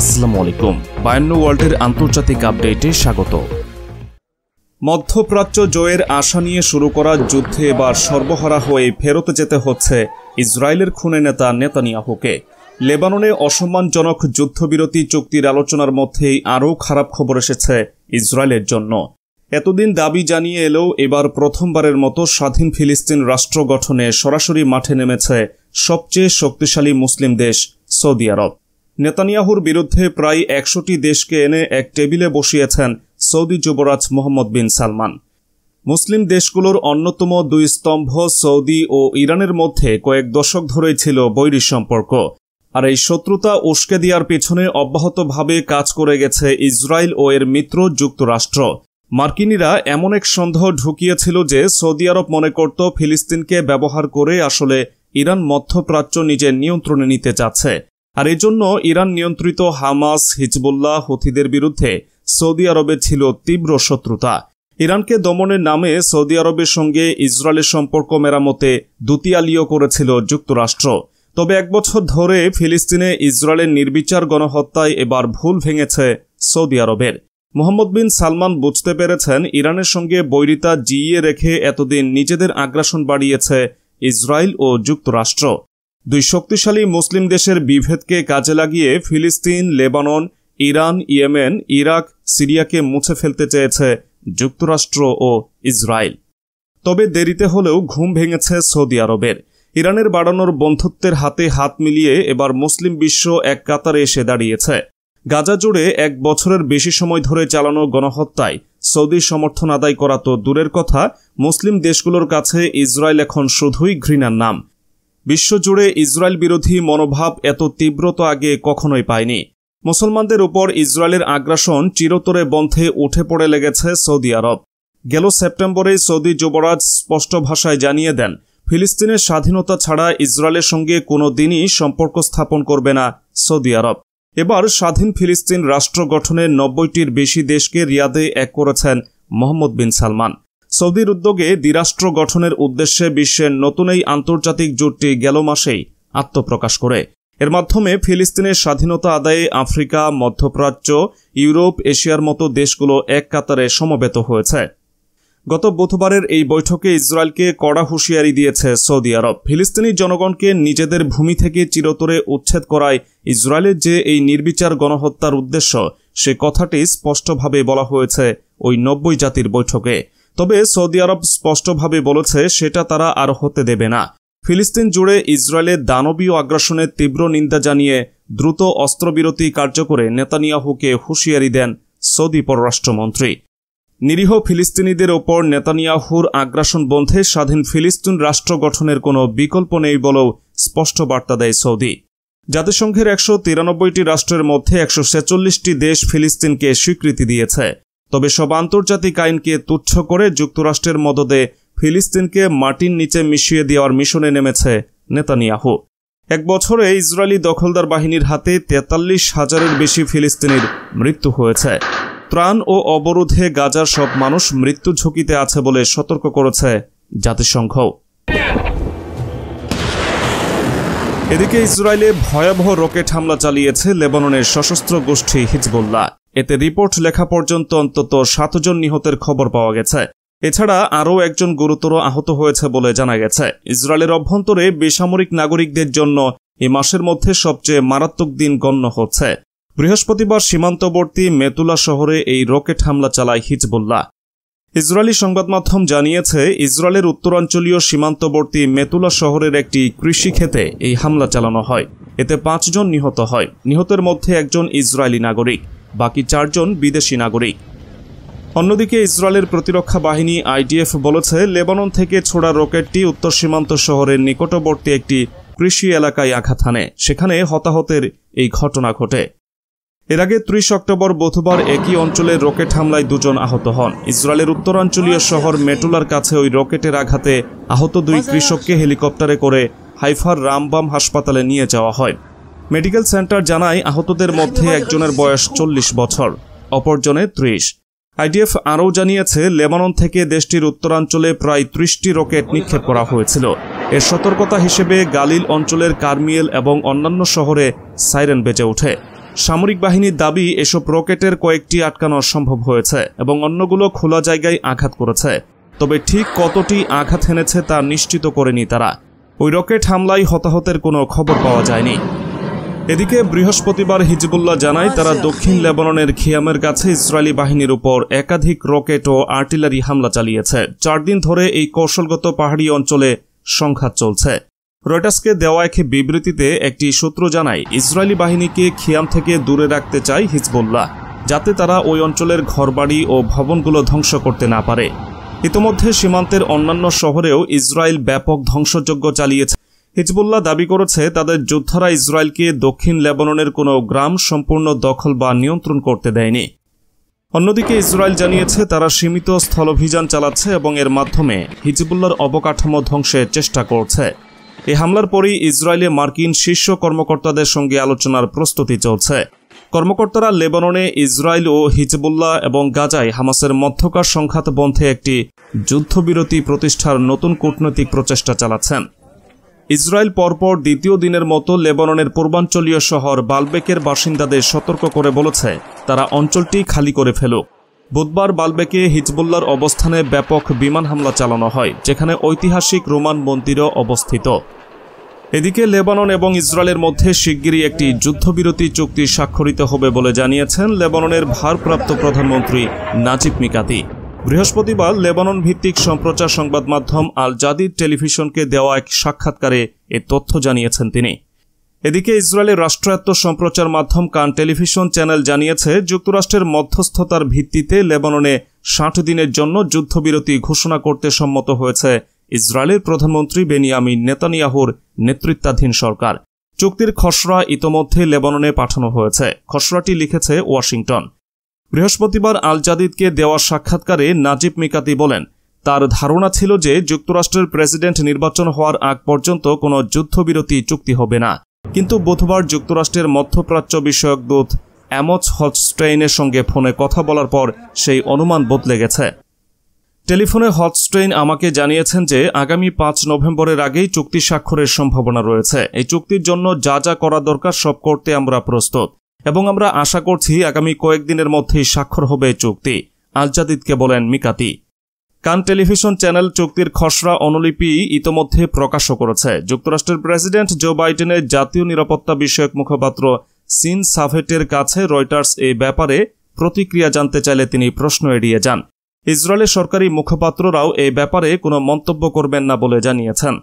আসসালামু আলাইকুম বায়ান্ন ওয়ার্ল্ডের আন্তর্জাতিক আপডেটে স্বাগত মধ্যপ্রাচ্য জয়ের আশা নিয়ে শুরু করা যুদ্ধে এবার সর্বহারা হয়ে ফেরত যেতে হচ্ছে ইসরায়েলের খুনে নেতা নেতানিয়াহুকে লেবাননে অসম্মানজনক যুদ্ধবিরতি চুক্তির আলোচনার মধ্যেই আরও খারাপ খবর এসেছে ইসরায়েলের জন্য এতদিন দাবি জানিয়ে এলেও এবার প্রথমবারের মতো স্বাধীন ফিলিস্তিন রাষ্ট্র গঠনে সরাসরি মাঠে নেমেছে সবচেয়ে শক্তিশালী মুসলিম দেশ সৌদি আরব নেতানিয়াহুর বিরুদ্ধে প্রায় একশোটি দেশকে এনে এক টেবিলে বসিয়েছেন সৌদি যুবরাজ মোহাম্মদ বিন সালমান মুসলিম দেশগুলোর অন্যতম দুই স্তম্ভ সৌদি ও ইরানের মধ্যে কয়েক দশক ধরেই ছিল বৈরী সম্পর্ক আর এই শত্রুতা উস্কে দেওয়ার পেছনে অব্যাহতভাবে কাজ করে গেছে ইসরায়েল ও এর মিত্র যুক্তরাষ্ট্র মার্কিনিরা এমন এক সন্দেহ ঢুকিয়েছিল যে সৌদি আরব মনে করত ফিলিস্তিনকে ব্যবহার করে আসলে ইরান মধ্যপ্রাচ্য নিজের নিয়ন্ত্রণে নিতে চাচ্ছে আর এজন্য ইরান নিয়ন্ত্রিত হামাস হিজবুল্লাহ হুথিদের বিরুদ্ধে সৌদি আরবের ছিল তীব্র শত্রুতা ইরানকে দমনের নামে সৌদি আরবের সঙ্গে ইসরায়েলের সম্পর্ক মেরামতে দ্বিতীয়ালিও করেছিল যুক্তরাষ্ট্র তবে এক বছর ধরে ফিলিস্তিনে ইসরায়েলের নির্বিচার গণহত্যায় এবার ভুল ভেঙেছে সৌদি আরবের মোহাম্মদ বিন সালমান বুঝতে পেরেছেন ইরানের সঙ্গে বৈরিতা জিইয়ে রেখে এতদিন নিজেদের আগ্রাসন বাড়িয়েছে ইসরায়েল ও যুক্তরাষ্ট্র দুই শক্তিশালী মুসলিম দেশের বিভেদকে কাজে লাগিয়ে ফিলিস্তিন লেবানন ইরান ইয়েমেন ইরাক সিরিয়াকে মুছে ফেলতে চেয়েছে যুক্তরাষ্ট্র ও ইসরায়েল তবে দেরিতে হলেও ঘুম ভেঙেছে সৌদি আরবের ইরানের বাড়ানোর বন্ধুত্বের হাতে হাত মিলিয়ে এবার মুসলিম বিশ্ব এক কাতারে এসে দাঁড়িয়েছে গাজা জুড়ে এক বছরের বেশি সময় ধরে চালানো গণহত্যায় সৌদির সমর্থন আদায় করা তো দূরের কথা মুসলিম দেশগুলোর কাছে ইসরায়েল এখন শুধুই ঘৃণার নাম বিশ্বজুড়ে ইসরায়েল বিরোধী মনোভাব এত তীব্রত আগে কখনোই পায়নি মুসলমানদের উপর ইসরায়েলের আগ্রাসন চিরতরে বন্ধে উঠে পড়ে লেগেছে সৌদি আরব গেল সেপ্টেম্বরে সৌদি যুবরাজ স্পষ্ট ভাষায় জানিয়ে দেন ফিলিস্তিনের স্বাধীনতা ছাড়া ইসরায়েলের সঙ্গে কোনো দিনই সম্পর্ক স্থাপন করবে না সৌদি আরব এবার স্বাধীন ফিলিস্তিন রাষ্ট্র গঠনের নব্বইটির বেশি দেশকে রিয়াদে এক করেছেন মোহাম্মদ বিন সালমান সৌদির উদ্যোগে দ্বিরাষ্ট্র গঠনের উদ্দেশ্যে বিশ্বের নতুন এই আন্তর্জাতিক জোটটি গেল মাসেই আত্মপ্রকাশ করে এর মাধ্যমে ফিলিস্তিনের স্বাধীনতা আদায়ে আফ্রিকা মধ্যপ্রাচ্য ইউরোপ এশিয়ার মতো দেশগুলো এক কাতারে সমবেত হয়েছে গত বুধবারের এই বৈঠকে ইসরায়েলকে কড়া হুঁশিয়ারি দিয়েছে সৌদি আরব ফিলিস্তিনি জনগণকে নিজেদের ভূমি থেকে চিরতরে উচ্ছেদ করায় ইসরায়েলের যে এই নির্বিচার গণহত্যার উদ্দেশ্য সে কথাটি স্পষ্টভাবে বলা হয়েছে ওই নব্বই জাতির বৈঠকে তবে সৌদি আরব স্পষ্টভাবে বলেছে সেটা তারা আর হতে দেবে না ফিলিস্তিন জুড়ে ইসরায়েলের দানবীয় আগ্রাসনের তীব্র নিন্দা জানিয়ে দ্রুত অস্ত্রবিরতি কার্যকরে নেতানিয়াহুকে হুঁশিয়ারি দেন সৌদি পররাষ্ট্রমন্ত্রী নিরীহ ফিলিস্তিনিদের ওপর নেতানিয়াহুর আগ্রাসন বন্ধে স্বাধীন ফিলিস্তিন রাষ্ট্র গঠনের কোনো বিকল্প নেই বলেও স্পষ্ট বার্তা দেয় সৌদি জাতিসংঘের একশো তিরানব্বইটি রাষ্ট্রের মধ্যে একশো ছেচল্লিশটি দেশ ফিলিস্তিনকে স্বীকৃতি দিয়েছে তবে সব আন্তর্জাতিক আইনকে তুচ্ছ করে যুক্তরাষ্ট্রের মদদে ফিলিস্তিনকে মাটির নিচে মিশিয়ে দেওয়ার মিশনে নেমেছে নেতানিয়াহু এক বছরে ইসরায়েলি দখলদার বাহিনীর হাতে তেতাল্লিশ হাজারের বেশি ফিলিস্তিনির মৃত্যু হয়েছে ত্রাণ ও অবরোধে গাজার সব মানুষ মৃত্যু ঝুঁকিতে আছে বলে সতর্ক করেছে জাতিসংঘ এদিকে ইসরায়েলে ভয়াবহ রকেট হামলা চালিয়েছে লেবাননের সশস্ত্র গোষ্ঠী হিজবুল্লাহ এতে রিপোর্ট লেখা পর্যন্ত অন্তত সাতজন নিহতের খবর পাওয়া গেছে এছাড়া আরও একজন গুরুতর আহত হয়েছে বলে জানা গেছে ইসরায়েলের অভ্যন্তরে বেসামরিক নাগরিকদের জন্য এ মাসের মধ্যে সবচেয়ে মারাত্মক দিন গণ্য হচ্ছে বৃহস্পতিবার সীমান্তবর্তী মেতুলা শহরে এই রকেট হামলা চালায় হিজবুল্লাহ ইসরায়েলি সংবাদমাধ্যম জানিয়েছে ইসরায়েলের উত্তরাঞ্চলীয় সীমান্তবর্তী মেতুলা শহরের একটি কৃষি এই হামলা চালানো হয় এতে পাঁচজন নিহত হয় নিহতের মধ্যে একজন ইসরায়েলি নাগরিক বাকি চারজন বিদেশি নাগরিক অন্যদিকে ইসরায়েলের প্রতিরক্ষা বাহিনী আইডিএফ বলেছে লেবানন থেকে ছোড়া রকেটটি উত্তর সীমান্ত শহরের নিকটবর্তী একটি কৃষি এলাকায় আঘাত হানে সেখানে হতাহতের এই ঘটনা ঘটে এর আগে ত্রিশ অক্টোবর বুধবার একই অঞ্চলে রকেট হামলায় দুজন আহত হন ইসরায়েলের উত্তরাঞ্চলীয় শহর মেটুলার কাছে ওই রকেটের আঘাতে আহত দুই কৃষককে হেলিকপ্টারে করে হাইফার রামবাম হাসপাতালে নিয়ে যাওয়া হয় মেডিকেল সেন্টার জানায় আহতদের মধ্যে একজনের বয়স চল্লিশ বছর অপরজনে ত্রিশ আইডিএফ আরও জানিয়েছে লেবানন থেকে দেশটির উত্তরাঞ্চলে প্রায় ত্রিশটি রকেট নিক্ষেপ করা হয়েছিল এর সতর্কতা হিসেবে গালিল অঞ্চলের কার্মিয়েল এবং অন্যান্য শহরে সাইরেন বেজে ওঠে সামরিক বাহিনীর দাবি এসব রকেটের কয়েকটি আটকানো সম্ভব হয়েছে এবং অন্যগুলো খোলা জায়গায় আঘাত করেছে তবে ঠিক কতটি আঘাত হেনেছে তা নিশ্চিত করেনি তারা ওই রকেট হামলায় হতাহতের কোনো খবর পাওয়া যায়নি এদিকে বৃহস্পতিবার হিজবুল্লাহ জানায় আচ্ছা। তারা দক্ষিণ লেবাননের খিয়ামের কাছে ইসরায়েলি বাহিনীর উপর একাধিক রকেট ও আর্টিলারি হামলা চালিয়েছে চার দিন ধরে এই কৌশলগত পাহাড়ি অঞ্চলে সংঘাত চলছে রয়টার্সকে দেওয়া এক বিবৃতিতে একটি সূত্র জানায় ইসরায়েলি বাহিনীকে খিয়াম থেকে দূরে রাখতে চায় হিজবুল্লাহ যাতে তারা ওই অঞ্চলের ঘরবাড়ি ও ভবনগুলো ধ্বংস করতে না পারে ইতোমধ্যে সীমান্তের অন্যান্য শহরেও ইসরায়েল ব্যাপক ধ্বংসযজ্ঞ চালিয়েছে হিজবুল্লাহ দাবি করেছে তাদের যোদ্ধারা ইসরায়েলকে দক্ষিণ লেবাননের কোনো গ্রাম সম্পূর্ণ দখল বা নিয়ন্ত্রণ করতে দেয়নি অন্যদিকে ইসরায়েল জানিয়েছে তারা সীমিত স্থলভিযান চালাচ্ছে এবং এর মাধ্যমে হিজবুল্লার অবকাঠামো ধ্বংসের চেষ্টা করছে এই হামলার পরই ইসরায়েলে মার্কিন শীর্ষ কর্মকর্তাদের সঙ্গে আলোচনার প্রস্তুতি চলছে কর্মকর্তারা লেবাননে ইসরায়েল ও হিজবুল্লাহ এবং গাজায় হামাসের মধ্যকার সংঘাত বন্ধে একটি যুদ্ধবিরতি প্রতিষ্ঠার নতুন কূটনৈতিক প্রচেষ্টা চালাচ্ছেন ইসরায়েল পরপর দ্বিতীয় দিনের মতো লেবাননের পূর্বাঞ্চলীয় শহর বালবেকের বাসিন্দাদের সতর্ক করে বলেছে তারা অঞ্চলটি খালি করে ফেলুক বুধবার বালবেকে হিজবুল্লার অবস্থানে ব্যাপক বিমান হামলা চালানো হয় যেখানে ঐতিহাসিক রোমান মন্দিরও অবস্থিত এদিকে লেবানন এবং ইসরায়েলের মধ্যে শিগগিরই একটি যুদ্ধবিরতি চুক্তি স্বাক্ষরিত হবে বলে জানিয়েছেন লেবাননের ভারপ্রাপ্ত প্রধানমন্ত্রী নাজিব মিকাতি বৃহস্পতিবার লেবানন ভিত্তিক সম্প্রচার সংবাদ মাধ্যম আল জাদিদ টেলিভিশনকে দেওয়া এক সাক্ষাৎকারে এ তথ্য জানিয়েছেন তিনি এদিকে ইসরায়েলের রাষ্ট্রায়ত্ত সম্প্রচার মাধ্যম কান টেলিভিশন চ্যানেল জানিয়েছে যুক্তরাষ্ট্রের মধ্যস্থতার ভিত্তিতে লেবাননে ষাট দিনের জন্য যুদ্ধবিরতি ঘোষণা করতে সম্মত হয়েছে ইসরায়েলের প্রধানমন্ত্রী বেনিয়ামিন নেতানিয়াহুর নেতৃত্বাধীন সরকার চুক্তির খসড়া ইতোমধ্যে লেবাননে পাঠানো হয়েছে খসড়াটি লিখেছে ওয়াশিংটন বৃহস্পতিবার আল জাদিদকে দেওয়া সাক্ষাৎকারে নাজিব মিকাতি বলেন তার ধারণা ছিল যে যুক্তরাষ্ট্রের প্রেসিডেন্ট নির্বাচন হওয়ার আগ পর্যন্ত কোনো যুদ্ধবিরতি চুক্তি হবে না কিন্তু বুধবার যুক্তরাষ্ট্রের মধ্যপ্রাচ্য বিষয়ক দূত অ্যামচ হটস্ট্রেইনের সঙ্গে ফোনে কথা বলার পর সেই অনুমান বদলে গেছে টেলিফোনে হটস্ট্রেইন আমাকে জানিয়েছেন যে আগামী পাঁচ নভেম্বরের আগেই চুক্তি স্বাক্ষরের সম্ভাবনা রয়েছে এই চুক্তির জন্য যা যা করা দরকার সব করতে আমরা প্রস্তুত এবং আমরা আশা করছি আগামী কয়েকদিনের মধ্যেই স্বাক্ষর হবে চুক্তি আলজাদিদকে বলেন মিকাতি কান টেলিভিশন চ্যানেল চুক্তির খসড়া অনুলিপি ইতোমধ্যে প্রকাশও করেছে যুক্তরাষ্ট্রের প্রেসিডেন্ট জো বাইডেনের জাতীয় নিরাপত্তা বিষয়ক মুখপাত্র সিন সাভেটের কাছে রয়টার্স এই ব্যাপারে প্রতিক্রিয়া জানতে চাইলে তিনি প্রশ্ন এড়িয়ে যান ইসরায়েলের সরকারি মুখপাত্ররাও এই ব্যাপারে কোনো মন্তব্য করবেন না বলে জানিয়েছেন